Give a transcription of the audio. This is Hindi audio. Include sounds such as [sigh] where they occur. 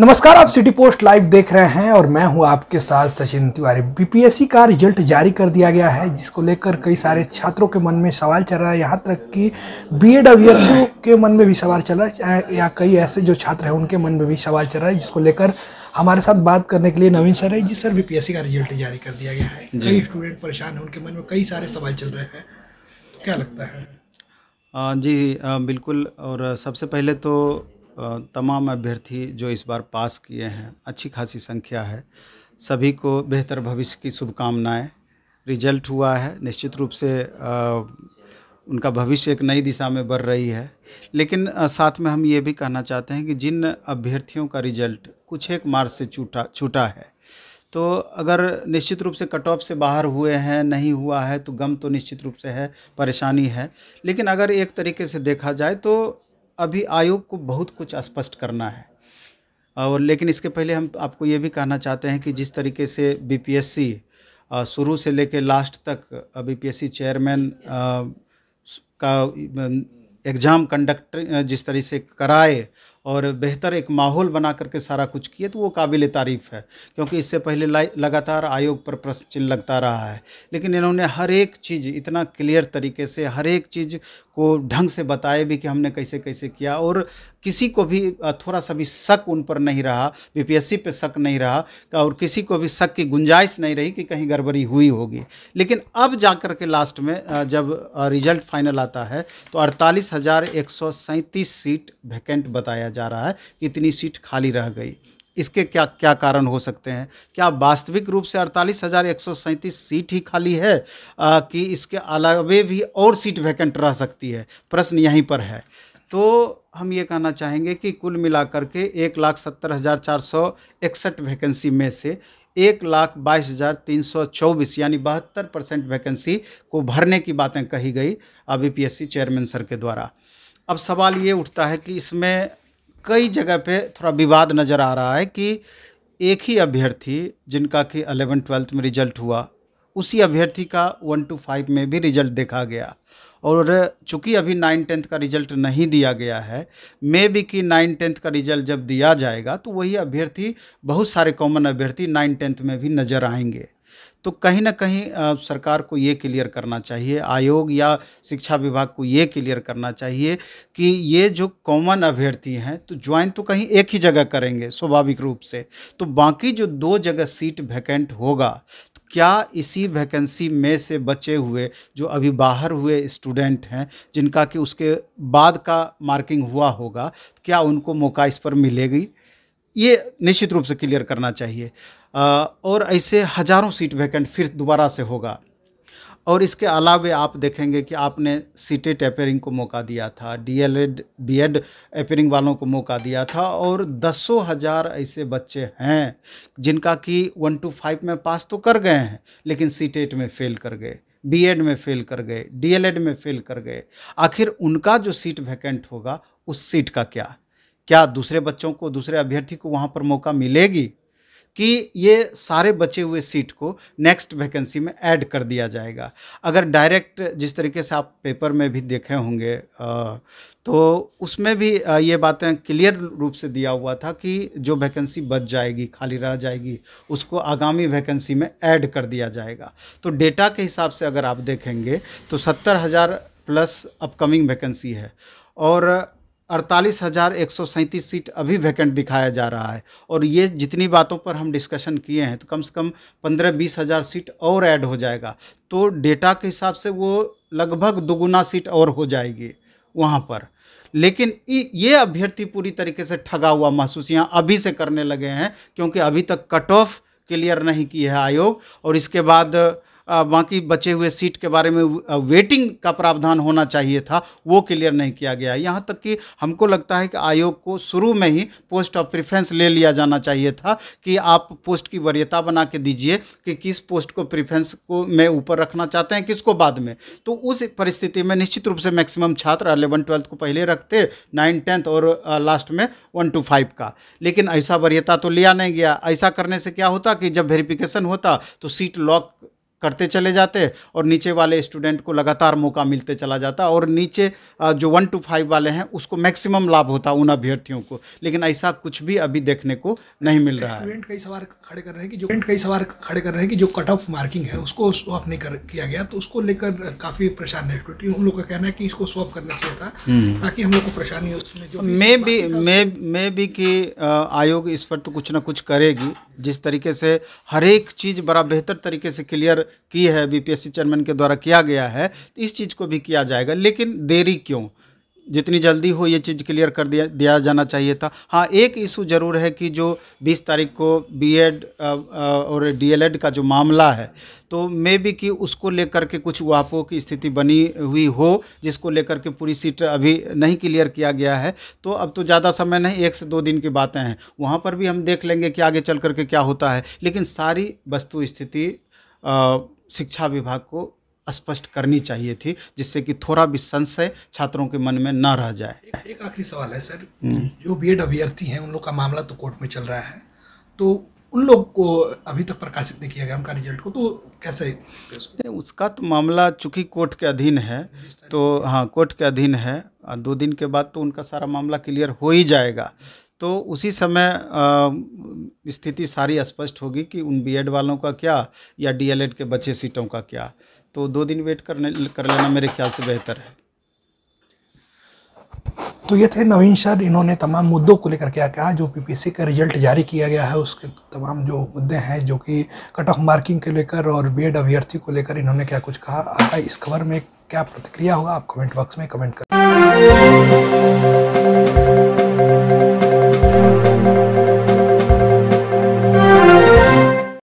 नमस्कार आप सिटी पोस्ट लाइव देख रहे हैं और मैं हूं आपके साथ सचिन तिवारी बीपीएससी का रिजल्ट जारी कर दिया गया है जिसको लेकर कई सारे छात्रों के मन में सवाल चल रहा है यहां तक कि बी एड [clears throat] के मन में भी सवाल चल रहा है या कई ऐसे जो छात्र हैं उनके मन में भी सवाल चल रहा है जिसको लेकर हमारे साथ बात करने के लिए नवीन सर है जी सर बी का रिजल्ट जारी कर दिया गया है कई स्टूडेंट परेशान है उनके मन में कई सारे सवाल चल रहे हैं क्या लगता है जी बिल्कुल और सबसे पहले तो तमाम अभ्यर्थी जो इस बार पास किए हैं अच्छी खासी संख्या है सभी को बेहतर भविष्य की शुभकामनाएं रिजल्ट हुआ है निश्चित रूप से उनका भविष्य एक नई दिशा में बढ़ रही है लेकिन साथ में हम ये भी कहना चाहते हैं कि जिन अभ्यर्थियों का रिजल्ट कुछ एक मार्च से छूटा छूटा है तो अगर निश्चित रूप से कट ऑफ से बाहर हुए हैं नहीं हुआ है तो गम तो निश्चित रूप से है परेशानी है लेकिन अगर एक तरीके से देखा जाए तो अभी आयोग को बहुत कुछ स्पष्ट करना है और लेकिन इसके पहले हम आपको ये भी कहना चाहते हैं कि जिस तरीके से बीपीएससी शुरू से लेकर लास्ट तक बीपीएससी चेयरमैन का एग्ज़ाम कंडक्ट जिस तरीके से कराए और बेहतर एक माहौल बना करके सारा कुछ किए तो वो काबिल तारीफ़ है क्योंकि इससे पहले लगातार आयोग पर प्रश्न चिन्ह लगता रहा है लेकिन इन्होंने हर एक चीज़ इतना क्लियर तरीके से हर एक चीज़ को ढंग से बताए भी कि हमने कैसे कैसे किया और किसी को भी थोड़ा सा भी शक उन पर नहीं रहा बीपीएससी पे शक नहीं रहा और किसी को भी शक की गुंजाइश नहीं रही कि कहीं गड़बड़ी हुई होगी लेकिन अब जा कर के लास्ट में जब रिजल्ट फाइनल आता है तो अड़तालीस सीट वैकेंट बताया बताया जा रहा है कि इतनी सीट खाली रह गई इसके क्या क्या कारण हो सकते हैं क्या वास्तविक रूप से अड़तालीस हज़ार एक सौ सैंतीस सीट ही खाली है आ, कि इसके अलावे भी और सीट वैकेंट रह सकती है प्रश्न यहीं पर है तो हम ये कहना चाहेंगे कि कुल मिलाकर के एक लाख सत्तर हज़ार चार सौ इकसठ वैकेंसी में से एक लाख बाईस हज़ार तीन सौ चौबीस यानी बहत्तर परसेंट वैकेंसी को भरने की बातें कही गई अभी पी चेयरमैन सर के द्वारा अब सवाल ये उठता है कि इसमें कई जगह पे थोड़ा विवाद नज़र आ रहा है कि एक ही अभ्यर्थी जिनका कि अलेवन ट्वेल्थ में रिजल्ट हुआ उसी अभ्यर्थी का वन टू फाइव में भी रिजल्ट देखा गया और चूँकि अभी नाइन टेंथ का रिजल्ट नहीं दिया गया है मे भी कि नाइन टेंथ का रिजल्ट जब दिया जाएगा तो वही अभ्यर्थी बहुत सारे कॉमन अभ्यर्थी नाइन टेंथ में भी नज़र आएंगे तो कहीं ना कहीं सरकार को ये क्लियर करना चाहिए आयोग या शिक्षा विभाग को ये क्लियर करना चाहिए कि ये जो कॉमन अभ्यर्थी हैं तो ज्वाइन तो कहीं एक ही जगह करेंगे स्वाभाविक रूप से तो बाकी जो दो जगह सीट वैकेंट होगा तो क्या इसी वैकेंसी में से बचे हुए जो अभी बाहर हुए स्टूडेंट हैं जिनका कि उसके बाद का मार्किंग हुआ होगा तो क्या उनको मौका इस पर मिलेगी ये निश्चित रूप से क्लियर करना चाहिए और ऐसे हज़ारों सीट वैकेंट फिर दोबारा से होगा और इसके अलावा आप देखेंगे कि आपने सीटेट अपेयरिंग को मौका दिया था डीएलएड बीएड अपेयरिंग वालों को मौका दिया था और दसों हज़ार ऐसे बच्चे हैं जिनका कि वन टू फाइव में पास तो कर गए हैं लेकिन सीटेट में फेल कर गए बीएड में फेल कर गए डीएलएड में फेल कर गए आखिर उनका जो सीट वैकेंट होगा उस सीट का क्या क्या दूसरे बच्चों को दूसरे अभ्यर्थी को वहाँ पर मौका मिलेगी कि ये सारे बचे हुए सीट को नेक्स्ट वैकेंसी में ऐड कर दिया जाएगा अगर डायरेक्ट जिस तरीके से आप पेपर में भी देखे होंगे तो उसमें भी ये बातें क्लियर रूप से दिया हुआ था कि जो वैकेंसी बच जाएगी खाली रह जाएगी उसको आगामी वैकेंसी में ऐड कर दिया जाएगा तो डेटा के हिसाब से अगर आप देखेंगे तो सत्तर हज़ार प्लस अपकमिंग वैकेंसी है और अड़तालीस हज़ार एक सौ सैंतीस सीट अभी वैकेंट दिखाया जा रहा है और ये जितनी बातों पर हम डिस्कशन किए हैं तो कम से कम पंद्रह बीस हज़ार सीट और ऐड हो जाएगा तो डेटा के हिसाब से वो लगभग दोगुना सीट और हो जाएगी वहाँ पर लेकिन ये अभ्यर्थी पूरी तरीके से ठगा हुआ महसूस यहाँ अभी से करने लगे हैं क्योंकि अभी तक कट ऑफ क्लियर नहीं की है आयोग और इसके बाद बाकी बचे हुए सीट के बारे में वेटिंग का प्रावधान होना चाहिए था वो क्लियर नहीं किया गया यहाँ तक कि हमको लगता है कि आयोग को शुरू में ही पोस्ट ऑफ प्रिफ्रेंस ले लिया जाना चाहिए था कि आप पोस्ट की वरीयता बना के दीजिए कि किस पोस्ट को प्रिफ्रेंस को में ऊपर रखना चाहते हैं किसको बाद में तो उस परिस्थिति में निश्चित रूप से मैक्सिमम छात्र अलेवन ट्वेल्थ को पहले रखते नाइन टेंथ और लास्ट में वन टू फाइव का लेकिन ऐसा वरीयता तो लिया नहीं गया ऐसा करने से क्या होता कि जब वेरिफिकेशन होता तो सीट लॉक करते चले जाते और नीचे वाले स्टूडेंट को लगातार मौका मिलते चला जाता और नीचे जो वन टू फाइव वाले हैं उसको मैक्सिमम लाभ होता उन अभ्यर्थियों को लेकिन ऐसा कुछ भी अभी देखने को नहीं मिल रहा है कई सवाल खड़े कर रहे हैं कि जो कई सवाल खड़े कर रहे हैं कि जो कट ऑफ मार्किंग है उसको स्वॉप नहीं कर किया गया तो उसको लेकर काफ़ी परेशान है स्टूडेंट उन लोग का कहना है कि इसको स्वॉप करना चाहिए था हम्म। ताकि हम लोग को परेशानी उसमें मे भी मे मे भी कि आयोग इस पर तो कुछ ना कुछ करेगी जिस तरीके से हर एक चीज़ बड़ा बेहतर तरीके से क्लियर की है बीपीएससी चेयरमैन के द्वारा किया गया है तो इस चीज़ को भी किया जाएगा लेकिन देरी क्यों जितनी जल्दी हो ये चीज़ क्लियर कर दिया दिया जाना चाहिए था हाँ एक इशू ज़रूर है कि जो 20 तारीख को बीएड और डीएलएड का जो मामला है तो मे बी कि उसको लेकर के कुछ वापों की स्थिति बनी हुई हो जिसको लेकर के पूरी सीट अभी नहीं क्लियर किया गया है तो अब तो ज़्यादा समय नहीं एक से दो दिन की बातें हैं वहाँ पर भी हम देख लेंगे कि आगे चल करके क्या होता है लेकिन सारी वस्तु स्थिति शिक्षा विभाग को स्पष्ट करनी चाहिए थी जिससे कि थोड़ा भी संशय छात्रों के मन में ना रह जाए एक, एक आखिरी सवाल है सर हम्म। जो बी एड अभ्यर्थी हैं उन लोग का मामला तो कोर्ट में चल रहा है तो उन लोग को अभी तक प्रकाशित नहीं किया गया उनका रिजल्ट को तो कैसे नहीं उसका तो मामला चूंकि कोर्ट के अधीन है तो हाँ कोर्ट के अधीन है दो दिन के बाद तो उनका सारा मामला क्लियर हो ही जाएगा तो उसी समय स्थिति सारी स्पष्ट होगी कि उन बीएड वालों का क्या या डीएलएड के बचे सीटों का क्या तो दो दिन वेट करने कर लेना मेरे ख्याल से बेहतर है तो ये थे नवीन सर इन्होंने तमाम मुद्दों को लेकर क्या कहा जो पीपीसी का रिजल्ट जारी किया गया है उसके तमाम जो मुद्दे हैं जो कि कट ऑफ मार्किंग के लेकर और एड अभ्यर्थी को लेकर इन्होंने क्या कुछ कहा आपका इस खबर में क्या प्रतिक्रिया होगा आप कमेंट बॉक्स में कमेंट कर